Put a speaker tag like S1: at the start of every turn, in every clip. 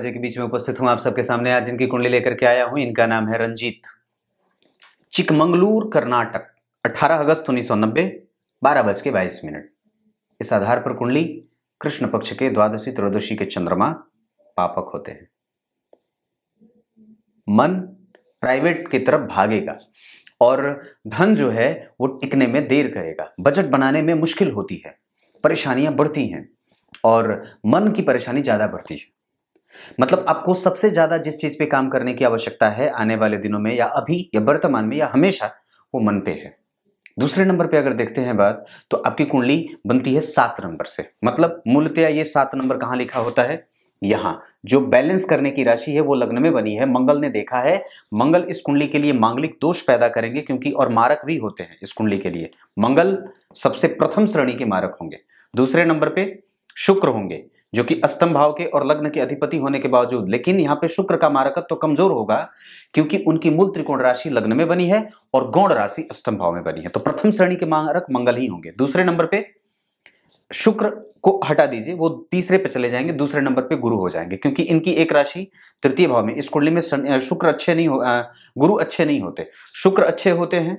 S1: बजे के बीच में उपस्थित हूँ आप सबके सामने आज जिनकी कुंडली लेकर के आया हूँ इनका नाम है रंजीत चिकमंगलूर कर्नाटक 18 अगस्त उन्नीस सौ नब्बे बारह बज के बाईस मिनट इस आधार पर कुंडली कृष्ण पक्ष के द्वादशी त्रयोदशी के चंद्रमा पापक होते हैं मन प्राइवेट की तरफ भागेगा और धन जो है वो टिकने में देर करेगा बजट बनाने में मुश्किल होती है परेशानियां बढ़ती हैं और मन की परेशानी ज़्यादा बढ़ती है मतलब आपको सबसे ज़्यादा जिस चीज़ पे काम करने की आवश्यकता है आने वाले दिनों में या अभी या वर्तमान में या हमेशा वो मन पे है दूसरे नंबर पे अगर देखते हैं बात तो आपकी कुंडली बनती है सात नंबर से मतलब मूलतया ये सात नंबर कहाँ लिखा होता है यहाँ जो बैलेंस करने की राशि है वो लग्न में बनी है मंगल ने देखा है मंगल इस कुंडली के लिए मांगलिक दोष पैदा करेंगे क्योंकि और मारक भी होते हैं इस कुंडली के लिए मंगल सबसे प्रथम श्रेणी के मारक होंगे दूसरे नंबर पे शुक्र होंगे जो कि अष्टम भाव के और लग्न के अधिपति होने के बावजूद लेकिन यहाँ पे शुक्र का मारकत्व तो कमजोर होगा क्योंकि उनकी मूल त्रिकोण राशि लग्न में बनी है और गौण राशि अष्टम भाव में बनी है तो प्रथम श्रेणी के मारक मंगल ही होंगे दूसरे नंबर पे शुक्र को हटा दीजिए वो तीसरे पे चले जाएंगे दूसरे नंबर पे गुरु हो जाएंगे क्योंकि इनकी एक राशि तृतीय भाव में इस कुंडली में शुक्र अच्छे नहीं हो गुरु अच्छे नहीं होते शुक्र अच्छे होते हैं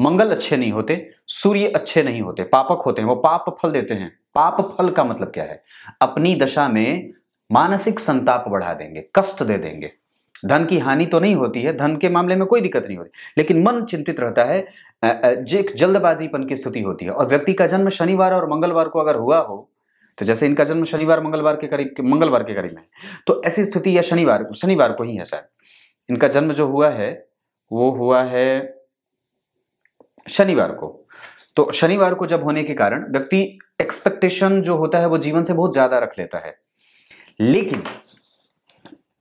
S1: मंगल अच्छे नहीं होते सूर्य अच्छे नहीं होते पापक होते हैं वो पाप फल देते हैं पाप फल का मतलब क्या है अपनी दशा में मानसिक संताप बढ़ा देंगे कष्ट दे देंगे धन की हानि तो नहीं होती है धन के मामले में कोई दिक्कत नहीं होती लेकिन मन चिंतित रहता है एक जल्दबाजीपन की स्थिति होती है और व्यक्ति का जन्म शनिवार और मंगलवार को अगर हुआ हो तो जैसे इनका जन्म शनिवार मंगलवार के करीब मंगलवार के करीब है तो ऐसी स्थिति या शनिवार शनिवार को ही है शायद इनका जन्म जो हुआ है वो हुआ है शनिवार को तो शनिवार को जब होने के कारण व्यक्ति एक्सपेक्टेशन जो होता है वो जीवन से बहुत ज्यादा रख लेता है लेकिन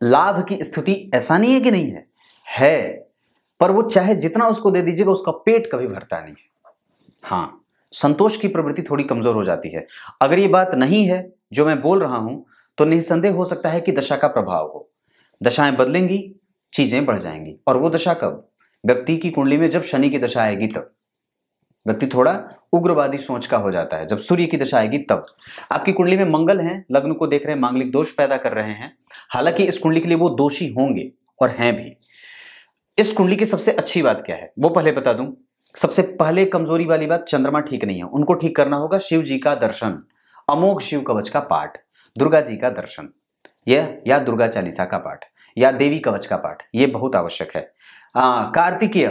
S1: लाभ की स्थिति ऐसा नहीं है कि नहीं है है पर वो चाहे जितना उसको दे दीजिएगा उसका पेट कभी भरता नहीं है हाँ संतोष की प्रवृत्ति थोड़ी कमजोर हो जाती है अगर ये बात नहीं है जो मैं बोल रहा हूं तो निसंदेह हो सकता है कि दशा का प्रभाव हो दशाएं बदलेंगी चीजें बढ़ जाएंगी और वो दशा कब व्यक्ति की कुंडली में जब शनि की दशा आएगी तब व्यक्ति थोड़ा उग्रवादी सोच का हो जाता है जब सूर्य की दशा आएगी तब आपकी कुंडली में मंगल हैं लग्न को देख रहे हैं मांगलिक दोष पैदा कर रहे हैं हालांकि इस कुंडली के लिए वो दोषी होंगे और हैं भी इस कुंडली की सबसे अच्छी बात क्या है वो पहले बता दूं सबसे पहले कमजोरी वाली बात चंद्रमा ठीक नहीं है उनको ठीक करना होगा शिव जी का दर्शन अमोघ शिव कवच का पाठ दुर्गा जी का दर्शन यह या दुर्गा चालीसा का पाठ या देवी कवच का पाठ ये बहुत आवश्यक है कार्तिकीय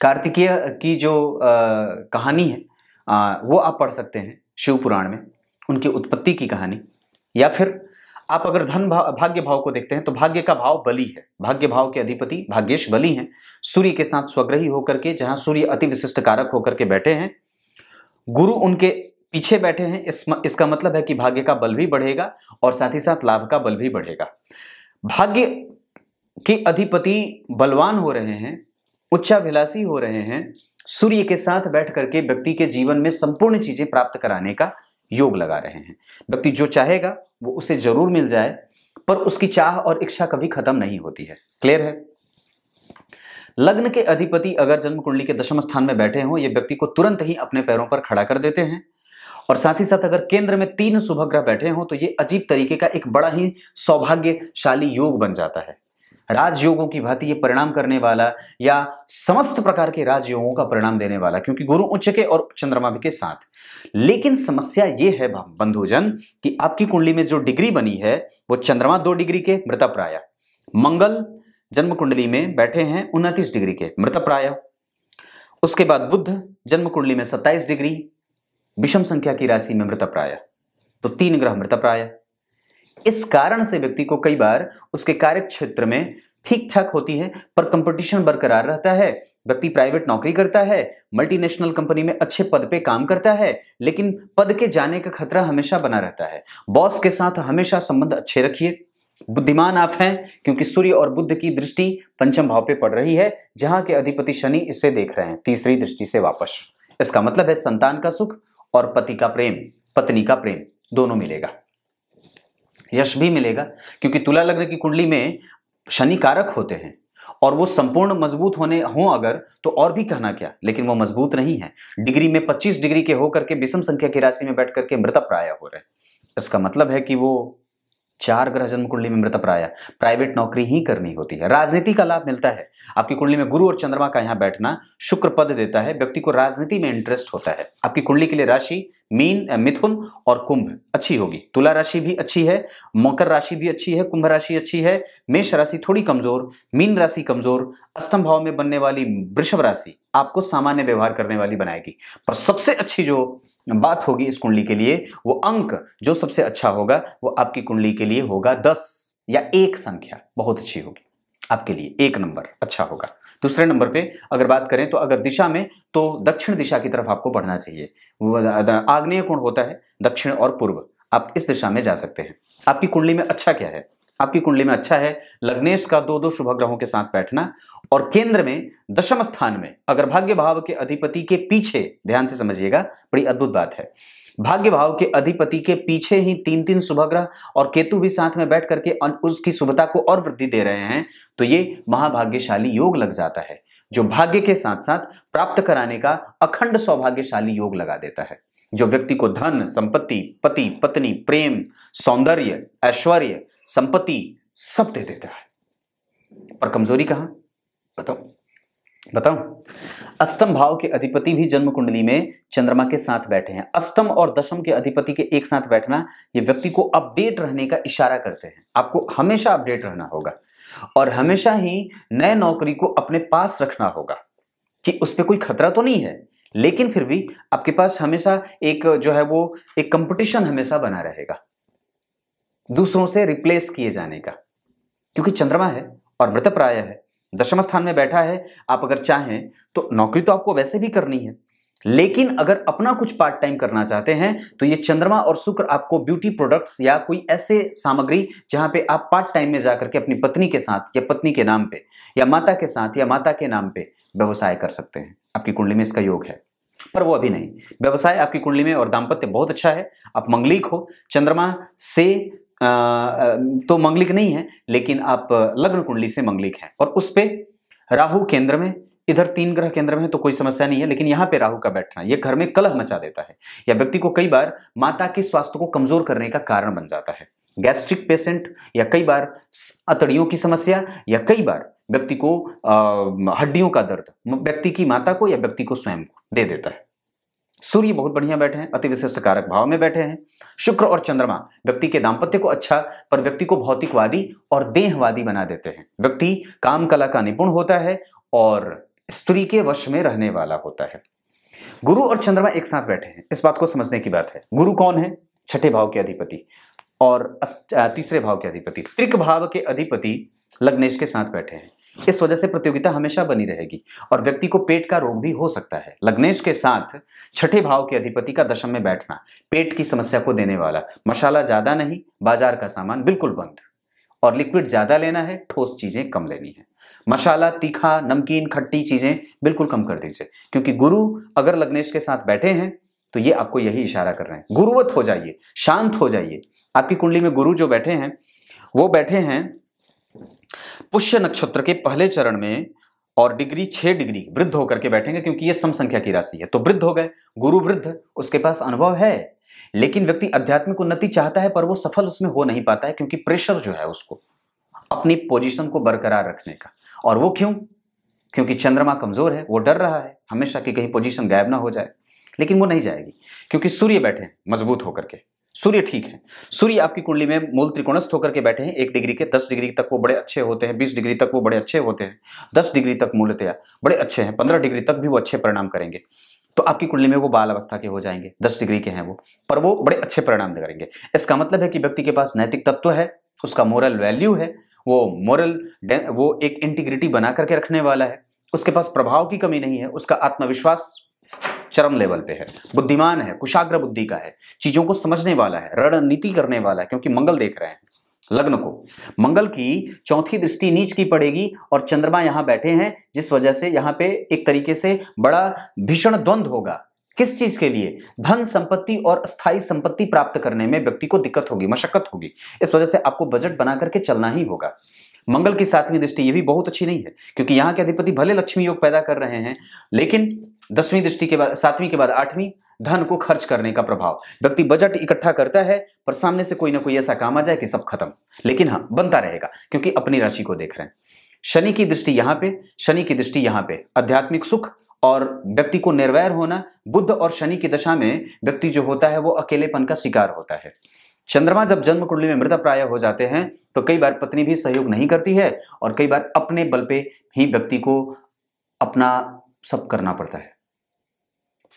S1: कार्तिकीय की जो कहानी है आ, वो आप पढ़ सकते हैं शिव पुराण में उनकी उत्पत्ति की कहानी या फिर आप अगर धन भाव भाग्य भाव को देखते हैं तो भाग्य का भाव बलि है भाग्य भाव के अधिपति भाग्यश बलि हैं सूर्य के साथ स्वग्रही होकर के जहां सूर्य अति विशिष्ट कारक होकर के बैठे हैं गुरु उनके पीछे बैठे हैं इस, इसका मतलब है कि भाग्य का बल भी बढ़ेगा और साथ ही साथ लाभ का बल भी बढ़ेगा भाग्य के अधिपति बलवान हो रहे हैं उच्चाभिलाषी हो रहे हैं सूर्य के साथ बैठ करके व्यक्ति के जीवन में संपूर्ण चीजें प्राप्त कराने का योग लगा रहे हैं व्यक्ति जो चाहेगा वो उसे जरूर मिल जाए पर उसकी चाह और इच्छा कभी खत्म नहीं होती है क्लियर है लग्न के अधिपति अगर जन्म कुंडली के दशम स्थान में बैठे हों ये व्यक्ति को तुरंत ही अपने पैरों पर खड़ा कर देते हैं और साथ ही साथ अगर केंद्र में तीन शुभ ग्रह बैठे हों तो ये अजीब तरीके का एक बड़ा ही सौभाग्यशाली योग बन जाता है राजयोगों की भांति ये परिणाम करने वाला या समस्त प्रकार के राजयोगों का परिणाम देने वाला क्योंकि गुरु उच्च के और चंद्रमा के साथ लेकिन समस्या ये है बंधुजन कि आपकी कुंडली में जो डिग्री बनी है वो चंद्रमा दो डिग्री के मृतप्राय मंगल जन्म कुंडली में बैठे हैं उनतीस डिग्री के मृतप्राय उसके बाद बुद्ध जन्म कुंडली में सत्ताईस डिग्री विषम संख्या की राशि में मृतप्राय तो तीन ग्रह मृतप्राय इस कारण से व्यक्ति को कई बार उसके कार्य क्षेत्र में ठीक ठाक होती है पर कंपटीशन बरकरार रहता है व्यक्ति प्राइवेट नौकरी करता है मल्टीनेशनल कंपनी में अच्छे पद पे काम करता है लेकिन पद के जाने का खतरा हमेशा बना रहता है बॉस के साथ हमेशा संबंध अच्छे रखिए बुद्धिमान आप हैं क्योंकि सूर्य और बुद्ध की दृष्टि पंचम भाव पे पड़ रही है जहां के अधिपति शनि इसे देख रहे हैं तीसरी दृष्टि से वापस इसका मतलब है संतान का सुख और पति का प्रेम पत्नी का प्रेम दोनों मिलेगा यश भी मिलेगा क्योंकि तुला लग्न की कुंडली में शनि कारक होते हैं और वो संपूर्ण मजबूत होने हों अगर तो और भी कहना क्या लेकिन वो मजबूत नहीं है डिग्री में 25 डिग्री के होकर के विषम संख्या की राशि में बैठ करके मृत प्राय हो रहे हैं इसका मतलब है कि वो चार ग्रह जन्म कुंडली में मृत प्राय प्राइवेट नौकरी ही करनी होती है राजनीति का लाभ मिलता है आपकी कुंडली में गुरु और चंद्रमा का यहाँ बैठना शुक्र पद देता है व्यक्ति को राजनीति में इंटरेस्ट होता है आपकी कुंडली के लिए राशि मीन मिथुन और कुंभ अच्छी होगी तुला राशि भी अच्छी है मकर राशि भी अच्छी है कुंभ राशि अच्छी है मेष राशि थोड़ी कमजोर मीन राशि कमजोर अष्टम भाव में बनने वाली वृषभ राशि आपको सामान्य व्यवहार करने वाली बनाएगी पर सबसे अच्छी जो बात होगी इस कुंडली के लिए वो अंक जो सबसे अच्छा होगा वो आपकी कुंडली के लिए होगा दस या एक संख्या बहुत अच्छी होगी आपके लिए एक नंबर अच्छा होगा दूसरे नंबर पे अगर बात करें तो अगर दिशा में तो दक्षिण दिशा की तरफ आपको बढ़ना चाहिए आग्नेय कोण होता है दक्षिण और पूर्व आप इस दिशा में जा सकते हैं आपकी कुंडली में अच्छा क्या है आपकी कुंडली में अच्छा है लग्नेश का दो दो शुभ ग्रहों के साथ बैठना और केंद्र में दशम स्थान में अगर भाग्य भाव के अधिपति के पीछे ध्यान से समझिएगा बड़ी अद्भुत बात है भाग्य भाव के अधिपति के पीछे ही तीन तीन शुभ ग्रह और केतु भी साथ में बैठ करके उसकी शुभता को और वृद्धि दे रहे हैं तो ये महाभाग्यशाली योग लग जाता है जो भाग्य के साथ साथ प्राप्त कराने का अखंड सौभाग्यशाली योग लगा देता है जो व्यक्ति को धन संपत्ति पति पत्नी प्रेम सौंदर्य ऐश्वर्य संपत्ति सब दे देता है पर कमजोरी कहां बताओ बताओ अष्टम भाव के अधिपति भी जन्म कुंडली में चंद्रमा के साथ बैठे हैं अष्टम और दशम के अधिपति के एक साथ बैठना ये व्यक्ति को अपडेट रहने का इशारा करते हैं आपको हमेशा अपडेट रहना होगा और हमेशा ही नए नौकरी को अपने पास रखना होगा कि उस पर कोई खतरा तो नहीं है लेकिन फिर भी आपके पास हमेशा एक जो है वो एक कंपटीशन हमेशा बना रहेगा दूसरों से रिप्लेस किए जाने का क्योंकि चंद्रमा है और मृत प्राय है दशम स्थान में बैठा है आप अगर चाहें तो नौकरी तो आपको वैसे भी करनी है लेकिन अगर अपना कुछ पार्ट टाइम करना चाहते हैं तो ये चंद्रमा और शुक्र आपको ब्यूटी प्रोडक्ट्स या कोई ऐसे सामग्री जहां पे आप पार्ट टाइम में जाकर के अपनी पत्नी के साथ या पत्नी के नाम पे या माता के साथ या माता के नाम पे व्यवसाय कर सकते हैं आपकी कुंडली में इसका योग है पर वो अभी नहीं व्यवसाय आपकी कुंडली में और दाम्पत्य बहुत अच्छा है आप मंगलिक हो चंद्रमा से तो मंगलिक नहीं है लेकिन आप लग्न कुंडली से मंगलिक हैं और उस पर राहु केंद्र में इधर तीन ग्रह केंद्र में है तो कोई समस्या नहीं है लेकिन यहाँ पे राहु का बैठना ये घर में कलह मचा देता है या व्यक्ति को कई बार माता के स्वास्थ्य को कमजोर करने का कारण बन जाता है गैस्ट्रिक पेशेंट या कई बार अतड़ियों की समस्या या कई बार व्यक्ति को हड्डियों का दर्द व्यक्ति की माता को या व्यक्ति को स्वयं को दे देता है सूर्य बहुत बढ़िया बैठे हैं अति विशिष्ट कारक भाव में बैठे हैं शुक्र और चंद्रमा व्यक्ति के दाम्पत्य को अच्छा पर व्यक्ति को भौतिकवादी और देहवादी बना देते हैं व्यक्ति काम कला का निपुण होता है और स्त्री के वश में रहने वाला होता है गुरु और चंद्रमा एक साथ बैठे हैं इस बात को समझने की बात है गुरु कौन है छठे भाव के अधिपति और तीसरे भाव के अधिपति त्रिक भाव के अधिपति लग्नेश के साथ बैठे हैं इस वजह से प्रतियोगिता हमेशा बनी रहेगी और व्यक्ति को पेट का रोग भी हो सकता है लग्नेश के साथ छठे भाव के अधिपति का दशम में बैठना पेट की समस्या को देने वाला मसाला ज़्यादा नहीं बाजार का सामान बिल्कुल बंद और लिक्विड ज़्यादा लेना है ठोस चीज़ें कम लेनी है मसाला तीखा नमकीन खट्टी चीज़ें बिल्कुल कम कर दीजिए क्योंकि गुरु अगर लग्नेश के साथ बैठे हैं तो ये आपको यही इशारा कर रहे हैं गुरुवत हो जाइए शांत हो जाइए आपकी कुंडली में गुरु जो बैठे हैं वो बैठे हैं पुष्य नक्षत्र के पहले चरण में और डिग्री छह डिग्री वृद्ध होकर के बैठेंगे क्योंकि ये सम संख्या की राशि है तो वृद्ध हो गए गुरु वृद्ध उसके पास अनुभव है लेकिन व्यक्ति आध्यात्मिक उन्नति चाहता है पर वो सफल उसमें हो नहीं पाता है क्योंकि प्रेशर जो है उसको अपनी पोजीशन को बरकरार रखने का और वो क्यों क्योंकि चंद्रमा कमजोर है वो डर रहा है हमेशा कि कहीं पोजिशन गायब ना हो जाए लेकिन वो नहीं जाएगी क्योंकि सूर्य बैठे मजबूत होकर के सूर्य ठीक है सूर्य आपकी कुंडली में मूल त्रिकोणस्थ होकर के बैठे हैं एक डिग्री के दस डिग्री तक वो बड़े अच्छे होते हैं बीस डिग्री तक वो बड़े अच्छे होते हैं दस डिग्री तक मूलतया बड़े अच्छे हैं पंद्रह डिग्री तक भी वो अच्छे परिणाम करेंगे तो आपकी कुंडली में वो बाल अवस्था के हो जाएंगे दस डिग्री के हैं वो पर वो बड़े अच्छे परिणाम करेंगे इसका मतलब है कि व्यक्ति के पास नैतिक तत्व है उसका मोरल वैल्यू है वो मोरल वो एक इंटीग्रिटी बना करके रखने वाला है उसके पास प्रभाव की कमी नहीं है उसका आत्मविश्वास चरम लेवल पे है बुद्धिमान है कुशाग्र बुद्धि का है चीजों को समझने वाला है रणनीति करने वाला है क्योंकि मंगल देख रहे हैं लग्न को मंगल की चौथी दृष्टि नीच की पड़ेगी और चंद्रमा यहां बैठे हैं जिस वजह से यहां पे एक तरीके से बड़ा भीषण द्वंद होगा किस चीज के लिए धन संपत्ति और स्थायी संपत्ति प्राप्त करने में व्यक्ति को दिक्कत होगी मशक्कत होगी इस वजह से आपको बजट बना करके चलना ही होगा मंगल की सातवीं दृष्टि ये भी बहुत अच्छी नहीं है क्योंकि यहाँ के अधिपति भले लक्ष्मी योग पैदा कर रहे हैं लेकिन दसवीं दृष्टि के बाद सातवीं के बाद आठवीं धन को खर्च करने का प्रभाव व्यक्ति बजट इकट्ठा करता है पर सामने से कोई ना कोई ऐसा काम आ जाए कि सब खत्म लेकिन हाँ बनता रहेगा क्योंकि अपनी राशि को देख रहे हैं शनि की दृष्टि यहाँ पे शनि की दृष्टि यहाँ पे आध्यात्मिक सुख और व्यक्ति को निर्वैर होना बुद्ध और शनि की दशा में व्यक्ति जो होता है वो अकेलेपन का शिकार होता है चंद्रमा जब जन्म कुंडली में मृदा प्राय हो जाते हैं तो कई बार पत्नी भी सहयोग नहीं करती है और कई बार अपने बल पे ही व्यक्ति को अपना सब करना पड़ता है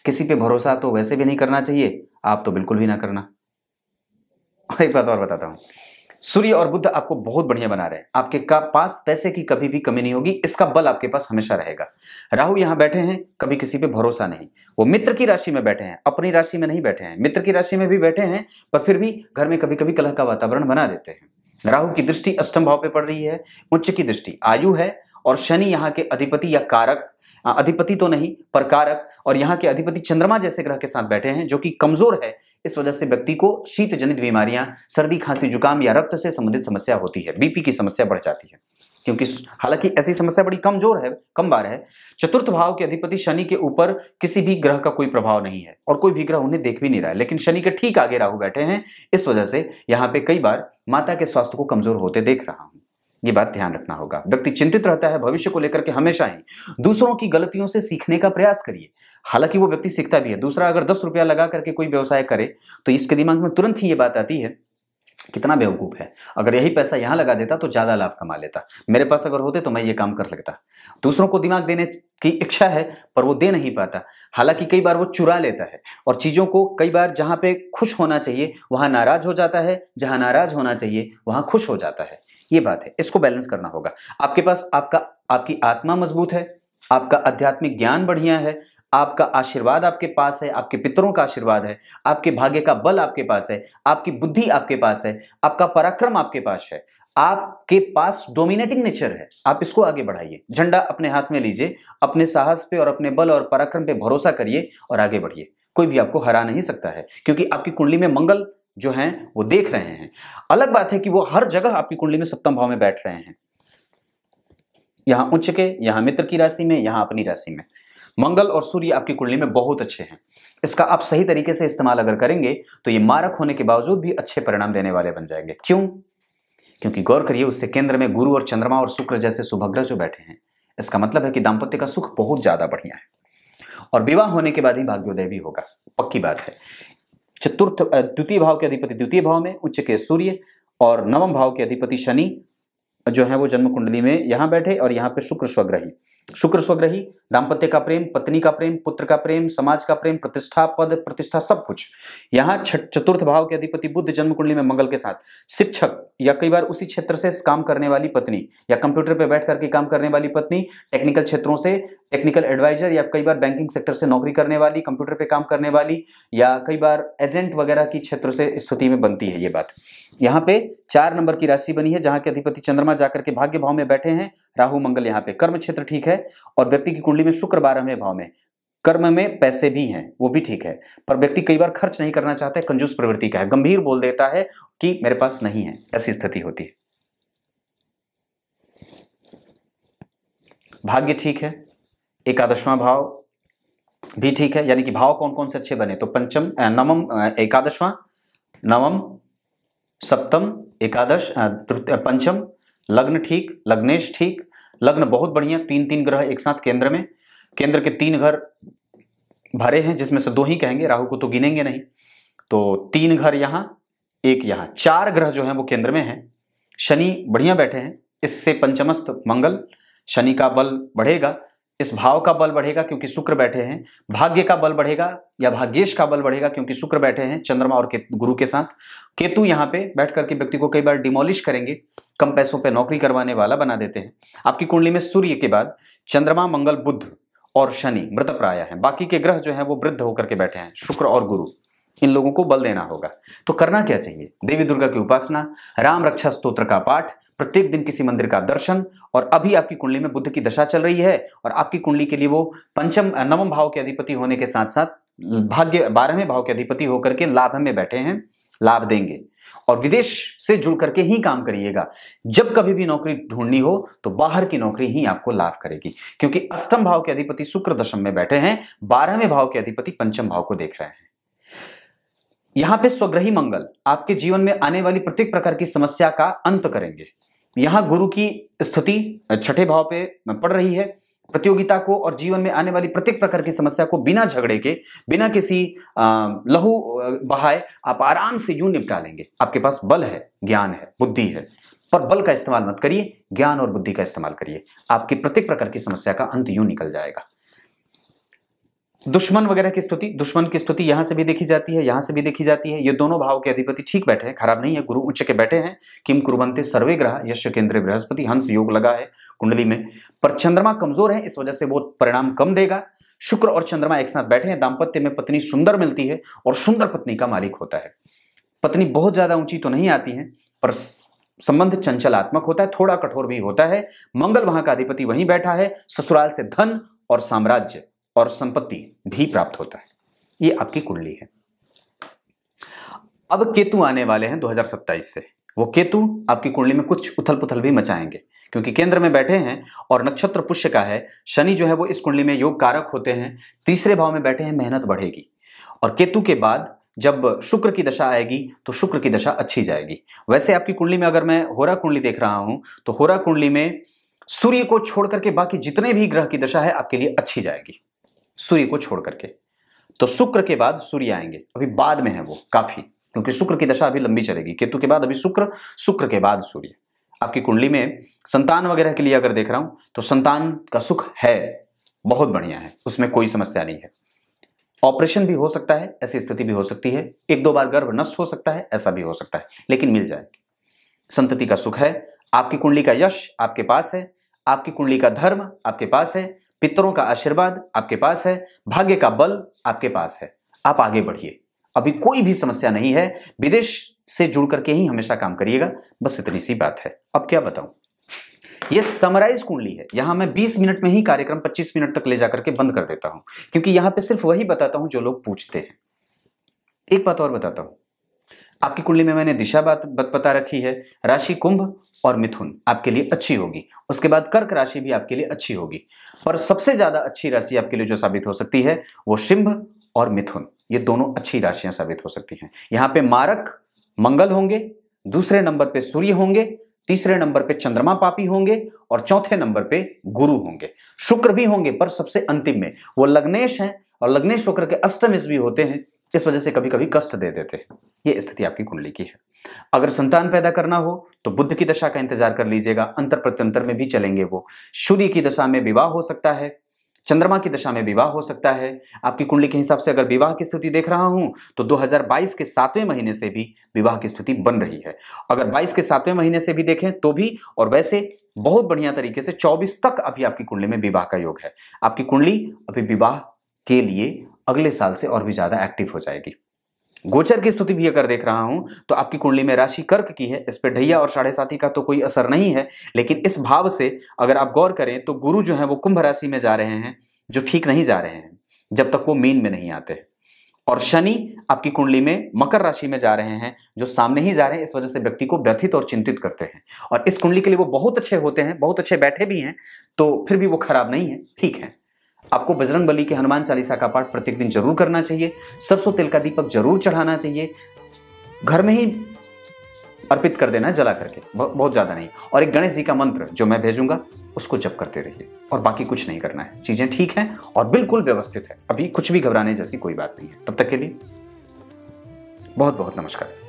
S1: किसी पे भरोसा तो वैसे भी नहीं करना चाहिए आप तो बिल्कुल भी ना करना एक बात और बताता हूं सूर्य और बुद्ध आपको बहुत बढ़िया बना रहे हैं आपके का पास पैसे की कभी भी कमी नहीं होगी इसका बल आपके पास हमेशा रहेगा राहु यहां बैठे हैं कभी किसी पे भरोसा नहीं वो मित्र की राशि में बैठे हैं अपनी राशि में नहीं बैठे हैं मित्र की राशि में भी बैठे हैं पर फिर भी घर में कभी कभी कलह का वातावरण बना देते हैं राहु की दृष्टि अष्टम भाव पे पड़ रही है उच्च की दृष्टि आयु है और शनि यहाँ के अधिपति या कारक अधिपति तो नहीं पर कारक और यहाँ के अधिपति चंद्रमा जैसे ग्रह के साथ बैठे हैं जो कि कमजोर है इस वजह से व्यक्ति को शीत जनित बीमारियां सर्दी खांसी जुकाम या रक्त से संबंधित समस्या होती है बीपी की समस्या बढ़ जाती है क्योंकि हालांकि ऐसी समस्या बड़ी कमजोर है कम बार है चतुर्थ भाव के अधिपति शनि के ऊपर किसी भी ग्रह का कोई प्रभाव नहीं है और कोई भी ग्रह उन्हें देख भी नहीं रहा है लेकिन शनि के ठीक आगे राहु बैठे हैं इस वजह से यहाँ पे कई बार माता के स्वास्थ्य को कमजोर होते देख रहा हूँ ये बात ध्यान रखना होगा व्यक्ति चिंतित रहता है भविष्य को लेकर के हमेशा ही दूसरों की गलतियों से सीखने का प्रयास करिए हालांकि वो व्यक्ति सीखता भी है दूसरा अगर दस रुपया लगा करके कोई व्यवसाय करे तो इसके दिमाग में तुरंत ही ये बात आती है कितना बेवकूफ़ है अगर यही पैसा यहाँ लगा देता तो ज़्यादा लाभ कमा लेता मेरे पास अगर होते तो मैं ये काम कर सकता दूसरों को दिमाग देने की इच्छा है पर वो दे नहीं पाता हालांकि कई बार वो चुरा लेता है और चीज़ों को कई बार जहाँ पे खुश होना चाहिए वहाँ नाराज़ हो जाता है जहाँ नाराज़ होना चाहिए वहाँ खुश हो जाता है ये बात है इसको बैलेंस करना होगा आपके पास आपका आपकी आत्मा मजबूत है आपका आध्यात्मिक ज्ञान बढ़िया है आपका आशीर्वाद आपके पास है आपके पितरों का आशीर्वाद है आपके भाग्य का बल आपके पास है आपकी बुद्धि आपके पास है आपका पराक्रम आपके पास है आपके पास डोमिनेटिंग नेचर है आप इसको आगे बढ़ाइए झंडा अपने हाथ में लीजिए अपने साहस पे और अपने बल और पराक्रम पे भरोसा करिए और आगे बढ़िए कोई भी आपको हरा नहीं सकता है क्योंकि आपकी कुंडली में मंगल जो हैं वो देख रहे हैं अलग बात है कि वो हर जगह आपकी कुंडली में सप्तम भाव में बैठ रहे हैं यहां उच्च के यहां मित्र की राशि में यहां अपनी राशि में मंगल और सूर्य आपकी कुंडली में बहुत अच्छे हैं इसका आप सही तरीके से इस्तेमाल अगर करेंगे तो ये मारक होने के बावजूद भी अच्छे परिणाम देने वाले बन जाएंगे क्यों क्योंकि गौर करिए उससे केंद्र में गुरु और चंद्रमा और शुक्र जैसे सुभग्रह जो बैठे हैं इसका मतलब है कि दाम्पत्य का सुख बहुत ज्यादा बढ़िया है और विवाह होने के बाद ही भाग्योदय भी होगा पक्की बात है चतुर्थ द्वितीय भाव के अधिपति द्वितीय भाव में उच्च के सूर्य और नवम भाव के अधिपति शनि जो है वो जन्म कुंडली में यहाँ बैठे और यहाँ पे शुक्र स्वग्रही शुक्र स्वग्रही दाम्पत्य का प्रेम पत्नी का प्रेम पुत्र का प्रेम समाज का प्रेम प्रतिष्ठा पद प्रतिष्ठा सब कुछ यहाँ चतुर्थ भाव के अधिपति बुद्ध जन्म कुंडली में मंगल के साथ शिक्षक या कई बार उसी क्षेत्र से काम करने वाली पत्नी या कंप्यूटर पर बैठ करके काम करने वाली पत्नी टेक्निकल क्षेत्रों से टेक्निकल एडवाइजर या कई बार बैंकिंग सेक्टर से नौकरी करने वाली कंप्यूटर पे काम करने वाली या कई बार एजेंट वगैरह की क्षेत्र से स्थिति में बनती है ये बात यहाँ पे चार नंबर की राशि बनी है जहाँ के अधिपति चंद्रमा जाकर के भाग्य भाव में बैठे हैं राहु मंगल यहाँ पे कर्म क्षेत्र ठीक है और व्यक्ति की कुंडली में शुक्र बारहवें भाव में कर्म में पैसे भी हैं वो भी ठीक है पर व्यक्ति कई बार खर्च नहीं करना चाहता कंजूस प्रवृत्ति का है गंभीर बोल देता है कि मेरे पास नहीं है ऐसी स्थिति होती है भाग्य ठीक है एकादशवां भाव भी ठीक है यानी कि भाव कौन कौन से अच्छे बने तो पंचम नवम एकादशवा नवम सप्तम एकादश पंचम लग्न ठीक लग्नेश ठीक लग्न बहुत बढ़िया तीन तीन ग्रह एक साथ केंद्र में केंद्र के तीन घर भरे हैं जिसमें से दो ही कहेंगे राहु को तो गिनेंगे नहीं तो तीन घर यहां एक यहां चार ग्रह जो है वो केंद्र में है शनि बढ़िया बैठे हैं इससे पंचमस्त मंगल शनि का बल बढ़ेगा इस भाव का बल बढ़ेगा क्योंकि शुक्र बैठे हैं भाग्य का बल बढ़ेगा या भाग्येश का बल बढ़ेगा क्योंकि शुक्र बैठे हैं चंद्रमा और गुरु के साथ केतु यहाँ पे बैठ करके व्यक्ति को कई बार डिमोलिश करेंगे कम पैसों पे नौकरी करवाने वाला बना देते हैं आपकी कुंडली में सूर्य के बाद चंद्रमा मंगल बुद्ध और शनि मृत प्राय है बाकी के ग्रह जो है वो वृद्ध होकर के बैठे हैं शुक्र और गुरु इन लोगों को बल देना होगा तो करना क्या चाहिए देवी दुर्गा की उपासना राम रक्षा स्त्रोत्र का पाठ प्रत्येक दिन किसी मंदिर का दर्शन और अभी आपकी कुंडली में बुद्ध की दशा चल रही है और आपकी कुंडली के लिए वो पंचम नवम भाव के अधिपति होने के साथ साथ भाग्य बारहवें भाव के अधिपति होकर के लाभ में बैठे हैं लाभ देंगे और विदेश से जुड़ करके ही काम करिएगा जब कभी भी नौकरी ढूंढनी हो तो बाहर की नौकरी ही आपको लाभ करेगी क्योंकि अष्टम भाव के अधिपति शुक्र दशम में बैठे हैं बारहवें भाव के अधिपति पंचम भाव को देख रहे हैं यहाँ पे स्वग्रही मंगल आपके जीवन में आने वाली प्रत्येक प्रकार की समस्या का अंत करेंगे यहां गुरु की स्थिति छठे भाव पे पड़ रही है प्रतियोगिता को और जीवन में आने वाली प्रत्येक प्रकार की समस्या को बिना झगड़े के बिना किसी लहू बहाए आप आराम से यूं निपटा लेंगे आपके पास बल है ज्ञान है बुद्धि है पर बल का इस्तेमाल मत करिए ज्ञान और बुद्धि का इस्तेमाल करिए आपकी प्रत्येक प्रकार की समस्या का अंत यूं निकल जाएगा दुश्मन वगैरह की स्तुति दुश्मन की स्तुति यहां से भी देखी जाती है यहां से भी देखी जाती है ये दोनों भाव के अधिपति ठीक बैठे हैं खराब नहीं है गुरु उच्च के बैठे हैं किम कुरुबंते सर्वे ग्रह यश केंद्र बृहस्पति हंस योग लगा है कुंडली में पर चंद्रमा कमजोर है इस वजह से वो परिणाम कम देगा शुक्र और चंद्रमा एक साथ बैठे हैं दाम्पत्य में पत्नी सुंदर मिलती है और सुंदर पत्नी का मालिक होता है पत्नी बहुत ज्यादा ऊंची तो नहीं आती है पर संबंध चंचलात्मक होता है थोड़ा कठोर भी होता है मंगल वहां का अधिपति वहीं बैठा है ससुराल से धन और साम्राज्य और संपत्ति भी प्राप्त होता है ये आपकी कुंडली है अब केतु आने वाले हैं 2027 से वो केतु आपकी कुंडली में कुछ उथल पुथल भी मचाएंगे क्योंकि केंद्र में बैठे हैं और नक्षत्र पुष्य का है शनि जो है वो इस कुंडली में योग कारक होते हैं तीसरे भाव में बैठे हैं मेहनत बढ़ेगी और केतु के बाद जब शुक्र की दशा आएगी तो शुक्र की दशा अच्छी जाएगी वैसे आपकी कुंडली में अगर मैं होरा कुंडली देख रहा हूं तो होरा कुंडली में सूर्य को छोड़ करके बाकी जितने भी ग्रह की दशा है आपके लिए अच्छी जाएगी सूर्य को छोड़ करके तो शुक्र के बाद सूर्य आएंगे अभी बाद में है वो काफी क्योंकि शुक्र की दशा अभी लंबी चलेगी केतु के बाद अभी शुक्र शुक्र के बाद सूर्य आपकी कुंडली में संतान वगैरह के लिए अगर देख रहा हूं तो संतान का सुख है बहुत बढ़िया है उसमें कोई समस्या नहीं है ऑपरेशन भी हो सकता है ऐसी स्थिति भी हो सकती है एक दो बार गर्भ नष्ट हो सकता है ऐसा भी हो सकता है लेकिन मिल जाएगी संतति का सुख है आपकी कुंडली का यश आपके पास है आपकी कुंडली का धर्म आपके पास है पितरों का आशीर्वाद आपके पास है भाग्य का बल आपके पास है आप आगे बढ़िए अभी कोई भी समस्या नहीं है विदेश से जुड़ करके ही हमेशा काम करिएगा बस इतनी सी बात है अब क्या बताऊं ये समराइज कुंडली है यहां मैं 20 मिनट में ही कार्यक्रम 25 मिनट तक ले जाकर के बंद कर देता हूं क्योंकि यहां पे सिर्फ वही बताता हूं जो लोग पूछते हैं एक बात और बताता हूं आपकी कुंडली में मैंने दिशा बात बता रखी है राशि कुंभ और मिथुन आपके लिए अच्छी होगी उसके बाद कर्क राशि भी आपके लिए अच्छी होगी पर सबसे ज्यादा अच्छी राशि आपके लिए जो साबित हो सकती है वो सिंह और मिथुन ये दोनों अच्छी राशियां साबित हो सकती हैं यहाँ पे मारक मंगल होंगे दूसरे नंबर पे सूर्य होंगे तीसरे नंबर पे चंद्रमा पापी होंगे और चौथे नंबर पे गुरु होंगे शुक्र भी होंगे पर सबसे अंतिम में वो लग्नेश हैं और लग्नेश शुक्र के अष्टमेश भी होते हैं इस वजह से कभी कभी कष्ट दे देते हैं ये स्थिति आपकी कुंडली की है अगर संतान पैदा करना हो तो बुद्ध की दशा का इंतजार कर लीजिएगा अंतर प्रत्यंतर में भी चलेंगे वो सूर्य की दशा में विवाह हो सकता है चंद्रमा की दशा में विवाह हो सकता है आपकी कुंडली के हिसाब से अगर विवाह की स्थिति देख रहा हूं तो 2022 के सातवें महीने से भी विवाह की स्थिति बन रही है अगर 22 के सातवें महीने से भी देखें तो भी और वैसे बहुत बढ़िया तरीके से 24 तक अभी आपकी कुंडली में विवाह का योग है आपकी कुंडली अभी विवाह के लिए अगले साल से और भी ज़्यादा एक्टिव हो जाएगी गोचर की स्तुति भी अगर देख रहा हूं तो आपकी कुंडली में राशि कर्क की है इस पर ढैया और साढ़े साथी का तो कोई असर नहीं है लेकिन इस भाव से अगर आप गौर करें तो गुरु जो है वो कुंभ राशि में जा रहे हैं जो ठीक नहीं जा रहे हैं जब तक वो मीन में नहीं आते और शनि आपकी कुंडली में मकर राशि में जा रहे हैं जो सामने ही जा रहे हैं इस वजह से व्यक्ति को व्यथित और चिंतित करते हैं और इस कुंडली के लिए वो बहुत अच्छे होते हैं बहुत अच्छे बैठे भी हैं तो फिर भी वो खराब नहीं है ठीक है आपको बजरंग बली के हनुमान चालीसा का पाठ प्रत्येक दिन जरूर करना चाहिए सरसों तेल का दीपक जरूर चढ़ाना चाहिए घर में ही अर्पित कर देना जला करके बहुत ज़्यादा नहीं और एक गणेश जी का मंत्र जो मैं भेजूंगा उसको जप करते रहिए और बाकी कुछ नहीं करना है चीज़ें ठीक हैं और बिल्कुल व्यवस्थित है अभी कुछ भी घबराने जैसी कोई बात नहीं है तब तक के लिए बहुत बहुत नमस्कार